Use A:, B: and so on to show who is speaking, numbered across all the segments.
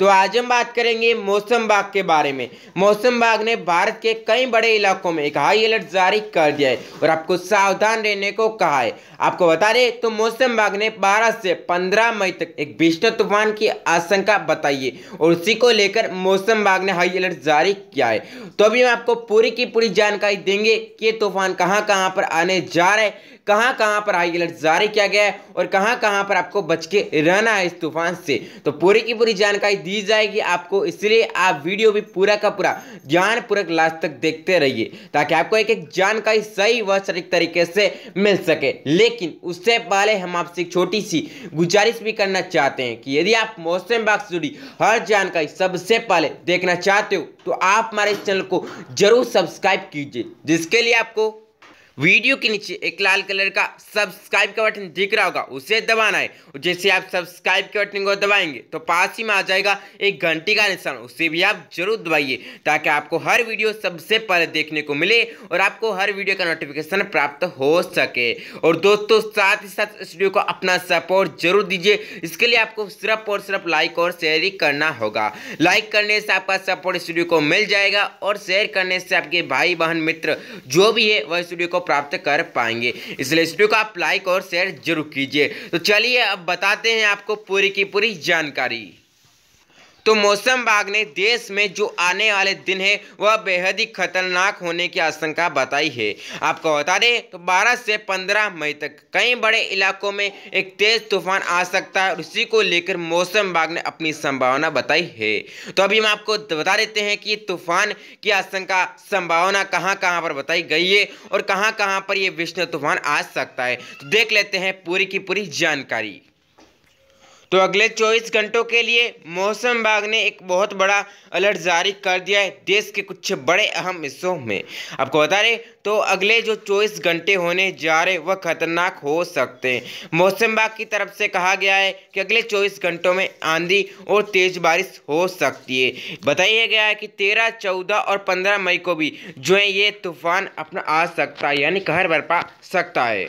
A: तो आज हम बात करेंगे मौसम बाग के बारे में मौसम बाग ने भारत के कई बड़े इलाकों में एक हाई अलर्ट जारी कर दिया है और आपको सावधान रहने को कहा है आपको बता दें तो मौसम बाग ने बारह से पंद्रह मई तक एक भीषण तूफान की आशंका बताई है और उसी को लेकर मौसम बाग ने हाई अलर्ट जारी किया है तो अभी हम आपको पूरी की पूरी जानकारी देंगे कि ये तूफान कहाँ कहाँ पर आने जा रहे हैं कहाँ कहाँ पर हाई अलर्ट जारी किया गया है और कहाँ कहाँ पर आपको बच के रहना है इस तूफान से तो पूरी की पूरी जानकारी दी जाएगी आपको इसलिए आप वीडियो भी पूरा का पूरा ज्ञानपूर्वक लास्ट तक देखते रहिए ताकि आपको एक एक जानकारी सही व सटीक तरीके से मिल सके लेकिन उससे पहले हम आपसे एक छोटी सी गुजारिश भी करना चाहते हैं कि यदि आप मौसम बाग से जुड़ी हर जानकारी सबसे पहले देखना चाहते हो तो आप हमारे चैनल को जरूर सब्सक्राइब कीजिए जिसके लिए आपको वीडियो के नीचे एक लाल कलर का सब्सक्राइब का बटन दिख रहा होगा उसे दबाना है जैसे आप सब्सक्राइब के बटन को दबाएंगे तो पास ही में आ जाएगा एक घंटी का निशान उसे भी आप जरूर दबाइए ताकि आपको हर वीडियो सबसे पहले देखने को मिले और आपको हर वीडियो का नोटिफिकेशन प्राप्त हो सके और दोस्तों साथ ही साथ इस वीडियो को अपना सपोर्ट जरूर दीजिए इसके लिए आपको सिर्फ और सिर्फ लाइक और शेयर ही करना होगा लाइक करने से आपका सपोर्ट इस वीडियो को मिल जाएगा और शेयर करने से आपके भाई बहन मित्र जो भी है वह इस वीडियो को प्राप्त कर पाएंगे इसलिए इस वीडियो को आप लाइक और शेयर जरूर कीजिए तो चलिए अब बताते हैं आपको पूरी की पूरी जानकारी तो मौसम विभाग ने देश में जो आने वाले दिन है वह बेहद ही खतरनाक होने की आशंका बताई है आपको बता दें तो 12 से 15 मई तक कई बड़े इलाकों में एक तेज तूफान आ सकता है और इसी को लेकर मौसम विभाग ने अपनी संभावना बताई है तो अभी हम आपको बता देते हैं कि तूफान की आशंका संभावना कहाँ कहाँ पर बताई गई है और कहाँ कहाँ पर यह विष्णु तूफान आ सकता है तो देख लेते हैं पूरी की पूरी जानकारी तो अगले 24 घंटों के लिए मौसम विभाग ने एक बहुत बड़ा अलर्ट जारी कर दिया है देश के कुछ बड़े अहम हिस्सों में आपको बता रहे तो अगले जो 24 घंटे होने जा रहे वह खतरनाक हो सकते हैं मौसम विभाग की तरफ से कहा गया है कि अगले 24 घंटों में आंधी और तेज बारिश हो सकती है बताया गया है कि 13, 14 और 15 मई को भी जो है ये तूफान अपना आ सकता है यानी कहर बरपा सकता है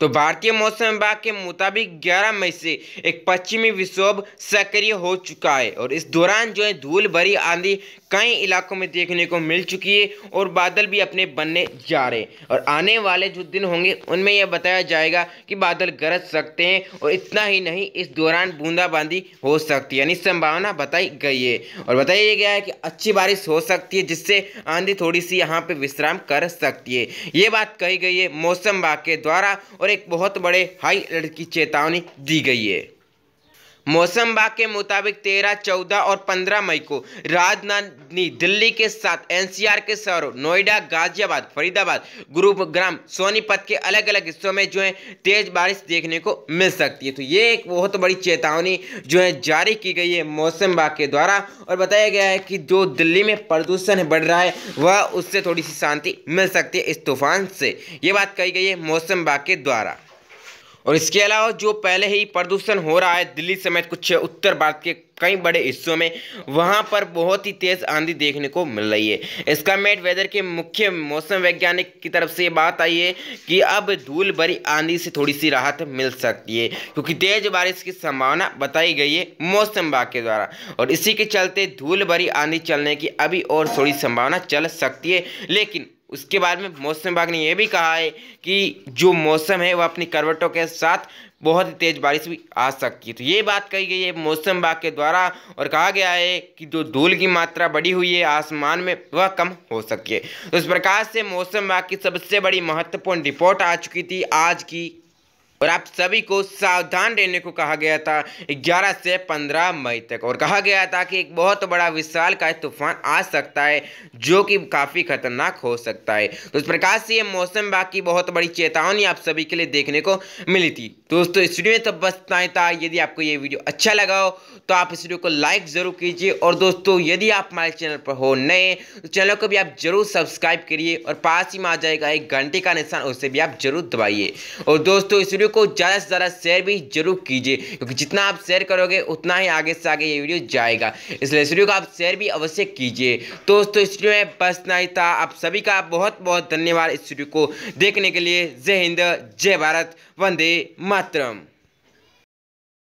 A: तो भारतीय मौसम विभाग के मुताबिक 11 मई से एक पश्चिमी विक्षोभ सक्रिय हो चुका है और इस दौरान जो है धूल भरी आंधी कई इलाकों में देखने को मिल चुकी है और बादल भी अपने बनने जा रहे हैं और आने वाले जो दिन होंगे उनमें यह बताया जाएगा कि बादल गरज सकते हैं और इतना ही नहीं इस दौरान बूंदाबांदी हो सकती है यानी संभावना बताई गई है और बताया गया है कि अच्छी बारिश हो सकती है जिससे आंधी थोड़ी सी यहाँ पर विश्राम कर सकती है ये बात कही गई है मौसम विभाग के द्वारा और एक बहुत बड़े हाई अलर्ट की चेतावनी दी गई है मौसम विभाग के मुताबिक 13, 14 और 15 मई को राजधानी दिल्ली के साथ एनसीआर के शहरों नोएडा गाजियाबाद फरीदाबाद गुरुग्राम सोनीपत के अलग अलग हिस्सों में जो है तेज बारिश देखने को मिल सकती है तो ये एक बहुत बड़ी चेतावनी जो है जारी की गई है मौसम विभाग के द्वारा और बताया गया है कि जो दिल्ली में प्रदूषण बढ़ रहा है वह उससे थोड़ी सी शांति मिल सकती है इस तूफान से ये बात कही गई है मौसम विभाग के द्वारा और इसके अलावा जो पहले ही प्रदूषण हो रहा है दिल्ली समेत कुछ उत्तर भारत के कई बड़े हिस्सों में वहां पर बहुत ही तेज़ आंधी देखने को मिल रही है इसका मेट वेदर के मुख्य मौसम वैज्ञानिक की तरफ से ये बात आई है कि अब धूल भरी आंधी से थोड़ी सी राहत मिल सकती है क्योंकि तेज़ बारिश की संभावना बताई गई है मौसम विभाग के द्वारा और इसी के चलते धूल भरी आंधी चलने की अभी और थोड़ी संभावना चल सकती है लेकिन उसके बाद में मौसम विभाग ने यह भी कहा है कि जो मौसम है वह अपनी करवटों के साथ बहुत ही तेज़ बारिश भी आ सकती है तो ये बात कही गई है मौसम विभाग के द्वारा और कहा गया है कि जो धूल की मात्रा बढ़ी हुई है आसमान में वह कम हो सके तो इस प्रकार से मौसम विभाग की सबसे बड़ी महत्वपूर्ण रिपोर्ट आ चुकी थी आज की और आप सभी को सावधान रहने को कहा गया था 11 से 15 मई तक और कहा गया था कि एक बहुत बड़ा विशाल का तूफान आ सकता है जो कि काफ़ी खतरनाक हो सकता है तो इस प्रकार से ये मौसम विभाग की बहुत बड़ी चेतावनी आप सभी के लिए देखने को मिली थी दोस्तों इस वीडियो में तो बस इतना था यदि आपको ये वीडियो अच्छा लगा हो तो आप इस वीडियो को लाइक ज़रूर कीजिए और दोस्तों यदि आप हमारे चैनल पर हो नए तो चैनल को भी आप जरूर सब्सक्राइब करिए और पास ही में आ जाएगा एक घंटे का निशान उसे भी आप जरूर दबाइए और दोस्तों इस वीडियो को ज़्यादा से ज़्यादा शेयर भी जरूर कीजिए क्योंकि जितना आप शेयर करोगे उतना ही आगे से आगे ये वीडियो जाएगा इसलिए इस वीडियो को आप शेयर भी अवश्य कीजिए दोस्तों इस वीडियो में बस ना ही था आप सभी का बहुत बहुत धन्यवाद इस वीडियो को देखने के लिए जय हिंद जय भारत वंदे मातरम